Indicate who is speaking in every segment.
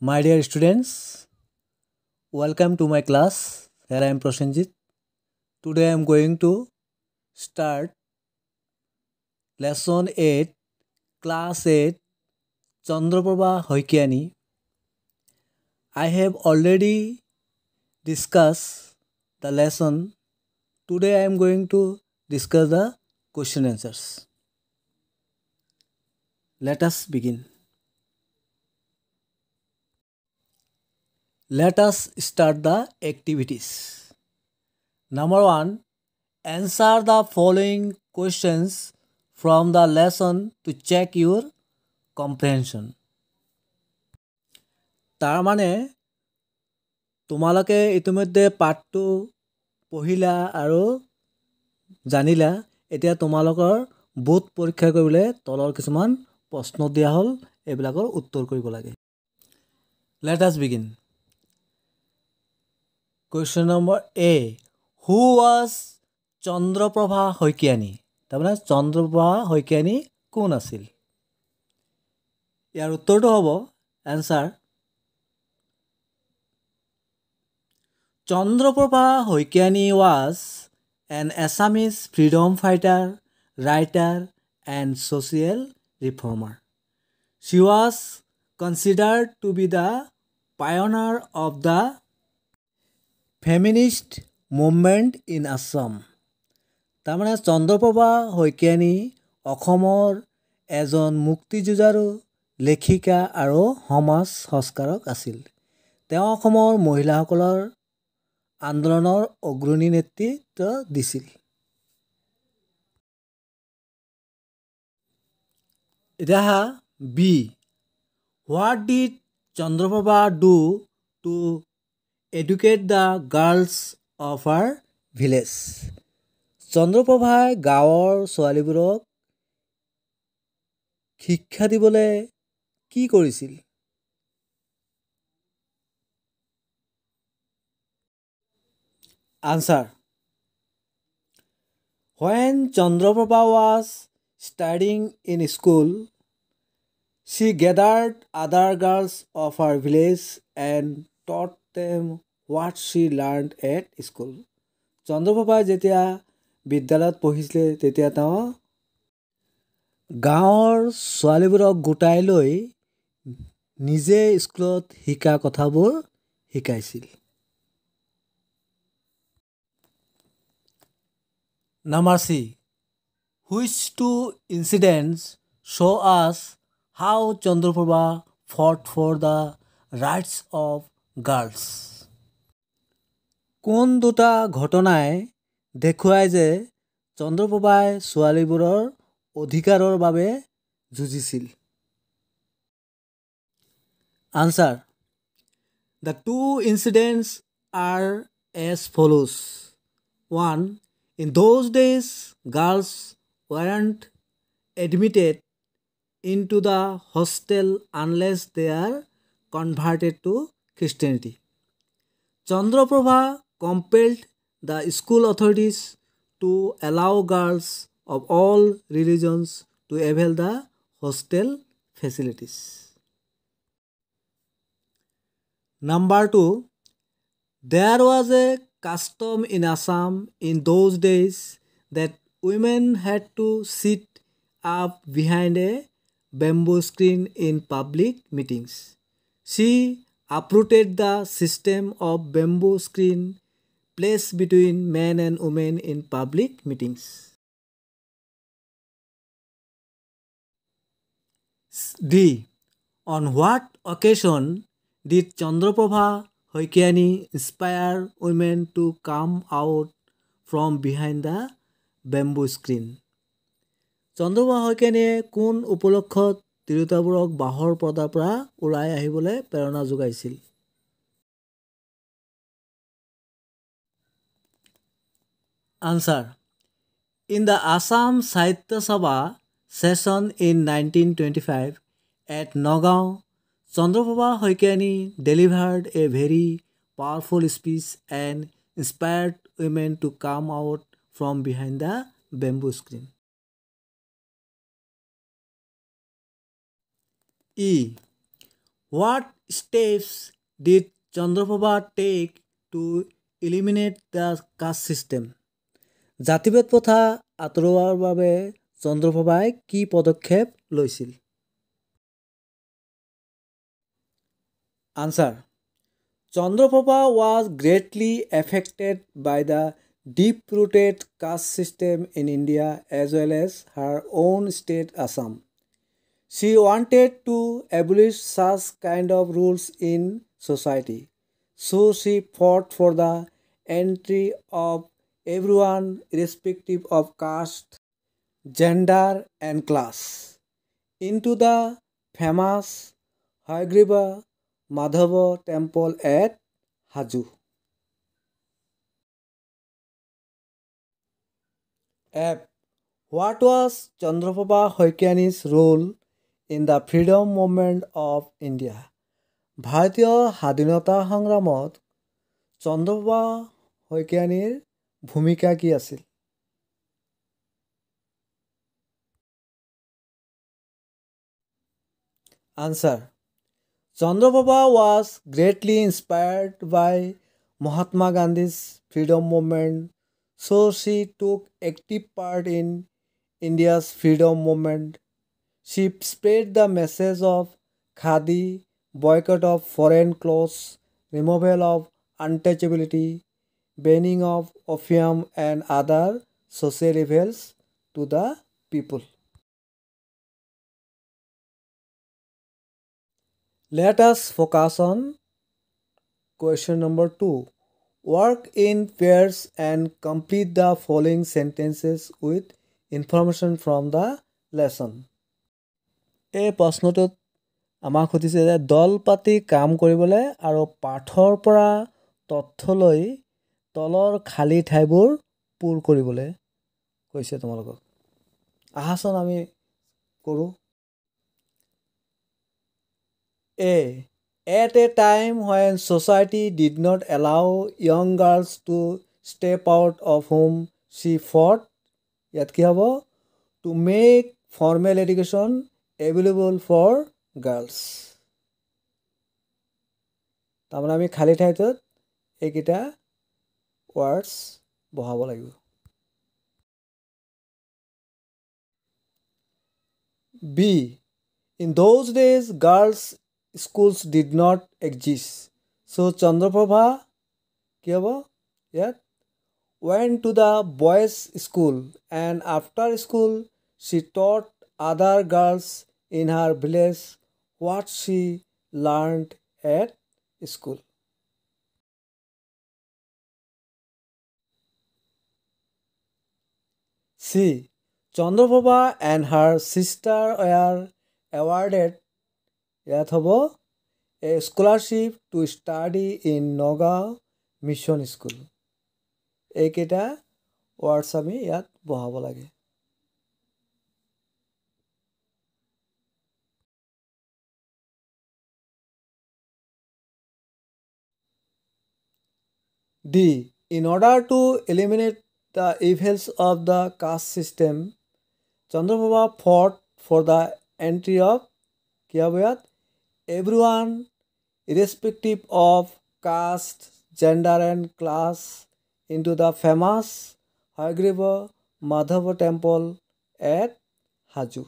Speaker 1: My dear students, welcome to my class. Here I am Prasenjit. Today I am going to start lesson 8, class 8, Chandraprabha Hoikiani. I have already discussed the lesson. Today I am going to discuss the question answers. Let us begin. Let us start the activities number one answer the following questions from the lesson to check your comprehension তাৰমানে তোমালোকে ইতিমধ্যে পাঠটো পঢ়িলা আৰু জানিলা এতিয়া তোমালোকৰ বোধ পৰীক্ষা কৰিবলৈ তলৰ কিছুমান প্ৰশ্ন দিয়া হ'ল এইবিলাকৰ উত্তৰ কৰিব লাগে let begin question number A who was Chandraprabha Saikiani তাৰমানে চন্দ্ৰপ্ৰভা শইকীয়ানী কোন আছিল ইয়াৰ উত্তৰটো হ'ব answer Chandraprabha Saikiani was an Assamese freedom fighter writer and social reformer she was considered to be the pioneer of the feminist movement in Assam তাৰমানে চন্দ্ৰপ্ৰভা শইকীয়ানী অসমৰ এজন মুক্তিযুঁজাৰু লেখিকা আৰু সমাজ সংস্কাৰক আছিল তেওঁ অসমৰ মহিলাসকলৰ আন্দোলনৰ অগ্ৰণী নেতৃত্ব দিছিল B what did Chandraprabha do to educate the girls of our village চন্দ্ৰপ্ৰভাই গাঁৱৰ ছোৱালীবোৰক শিক্ষা দিবলৈ কি কৰিছিল answer when Chandraprabha was studying in school she gathered other girls of our village and them what she learn at school চন্দ্ৰপ্ৰভাই যেতিয়া বিদ্যালয়ত পঢ়িছিলে তেতিয়া তেওঁ গাঁৱৰ ছোৱালীবোৰক গোটাই লৈ নিজে স্কুলত শিকা কথাবোৰ শিকাইছিল number C which two incidents show' us how Chandraprabha fought for the rights of girls কোন দুটা ঘটনাই দেখুৱায় যে চন্দ্ৰপ্ৰভাই ছোৱালীবোৰৰ অধিকাৰৰ বাবে যুঁজিছিল answer the two incidents are as follows one in those days girls weren't admitted in to the hostel unless they are converted to Christianity Chandraprabha compelled the school authorities to allow girls of all religions to avail the hostel facilities. Number two, there was a custom in Assam in those days that women had to sit up behind a bamboo screen in public meetings. She uprooted the system of bamboo screen placed between men and women in public meetings D on what occasion did Chandraprabha Saikiani inspire women to come out from behind the bamboo screen Chandraprabha শইকীয়ানীয়ে কোন উপলক্ষ্যত তিৰোতাবোৰক বাঁহৰ পৰ্দাৰ পৰা ওলাই আহিবলৈ প্ৰেৰণা যোগাইছিল Answer In the Assam Sahitya Sabha session in 1925 at Nagaon, Chandraprabha Hoikani delivered a very powerful speech and inspired women to come out from behind the bamboo screen. E. What steps did Chandraprabha take to eliminate the caste system? জাতিভেদ প্ৰথা আঁতৰোৱাৰ বাবে চন্দ্ৰপ্ৰভাই কি পদক্ষেপ লৈছিল answer Chandraprabha was greatly affected by the deep rooted caste system in India as well as her own state Assam she wanted to abolish such kind of rules in society so' she fought for the entry of everyone irrespective of caste, gender, and class. Into the famous Hayagriva Madhava temple at Haju. F. What was Chandrababa Hoykiani's role in the freedom movement of India? ভাৰতীয় স্বাধীনতা সংগ্ৰামত চন্দ্ৰবা শইকীয়ানীৰ ভূমিকা কি আছিল Answer Chandrababa was greatly inspired by Mahatma Gandhi's freedom movement, so she took active part in India's freedom movement. She spread the message of khadi, boycott of foreign clothes, removal of untouchability, banning of opium and other social evils to the people. Let us focus on question number 2. Work in pairs and complete the following sentences with information from the lesson এই প্ৰশ্নটোত আমাক সুধিছে যে দল পাতি কাম কৰিবলৈ আৰু পাঠৰ পৰা তথ্য লৈ তলৰ খালী ঠাইবোৰ পূৰ কৰিবলৈ কৈছে তোমালোকক আহাচোন আমি কৰোঁ A at a time when society did not allow young girls to step out of home she fought ইয়াত কি হ'ব to make formal education available for girls তাৰমানে আমি খালী ঠাইটোত এইকেইটা words bohabo lagibo b in those days girls schools did not exist so chandraprabha ki hobo yet went to the boys school and after school she taught other girls in her village what she learned at school she Chandraprabha and her sister are awarded ইয়াত হ'ব a scholarship to study in Nagaon mission school এইকেইটা words আমি ইয়াত বহাব লাগে D in order to eliminate the evils of the caste system. Chandrababa fought for the entry of Kiyabayat, Everyone, irrespective of caste, gender, and class, into the famous Hagriva Madhava temple at Haju.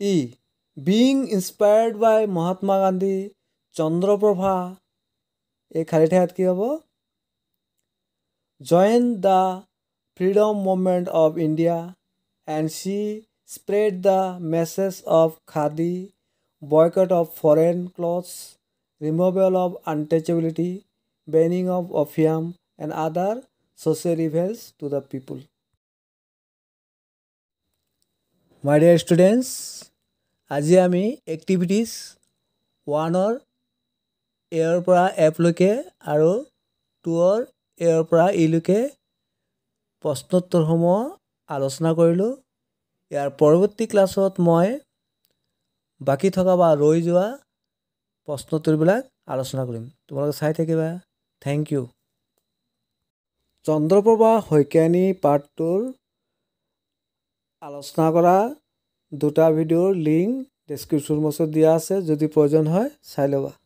Speaker 1: E. Being inspired by Mahatma Gandhi Chandraprabha এ খালি ঠাইত কি হ'ব join the freedom movement of India and she spread the message of khadi boycott of foreign clothes removal of untouchability banning of opium and other social events to the people my dear students আজি আমি activities ওৱানৰ এৰ পৰা এফলৈকে আৰু tour এৰ পৰা ইলৈকে প্ৰশ্নোত্তৰসমূহ আলোচনা কৰিলোঁ ইয়াৰ পৰৱৰ্তী ক্লাছত মই বাকী থকা বা ৰৈ যোৱা প্ৰশ্নোত্তৰবিলাক আলোচনা কৰিম তোমালোকে চাই থাকিবা থেংক ইউ চন্দ্ৰপ্ৰভা শইকীয়ানী পাৰ্টটোৰ আলোচনা কৰা দুটা ভিডিঅ'ৰ লিংক ডেছক্ৰিপশ্যন বক্সত দিয়া আছে যদি প্ৰয়োজন হয় চাই ল'বা